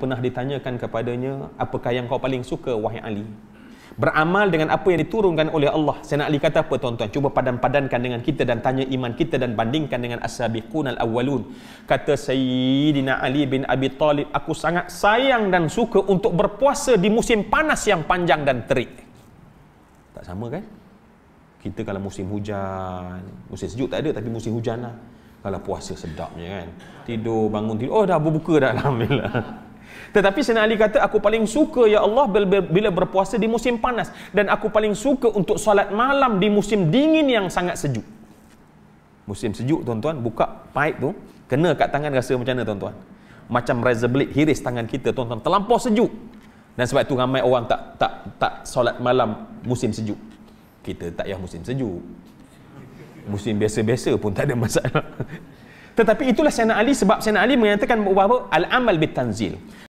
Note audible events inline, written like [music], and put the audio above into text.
pernah ditanyakan kepadanya apakah yang kau paling suka wahai Ali beramal dengan apa yang diturunkan oleh Allah Sayyidina Ali kata apa tuan-tuan cuba padan-padankan dengan kita dan tanya iman kita dan bandingkan dengan as-sabiqun al-awwalun kata Sayyidina Ali bin Abi Talib aku sangat sayang dan suka untuk berpuasa di musim panas yang panjang dan terik tak sama kan kita kalau musim hujan musim sejuk tak ada tapi musim hujan lah kalau puasa sedapnya kan tidur bangun tidur oh dah berbuka dah Alhamdulillah tetapi Sayyidina Ali kata, aku paling suka ya Allah bila berpuasa di musim panas. Dan aku paling suka untuk solat malam di musim dingin yang sangat sejuk. Musim sejuk tuan-tuan, buka paik tu, kena kat tangan rasa macam mana tuan-tuan. Macam razor blade hiris tangan kita tuan-tuan, terlampau sejuk. Dan sebab tu ramai orang tak tak tak solat malam musim sejuk. Kita tak payah musim sejuk. Musim biasa-biasa pun tak ada masalah. [laughs] Tetapi itulah Sayyidina Ali sebab Sayyidina Ali menyatakan bahawa al-amal bitanzil.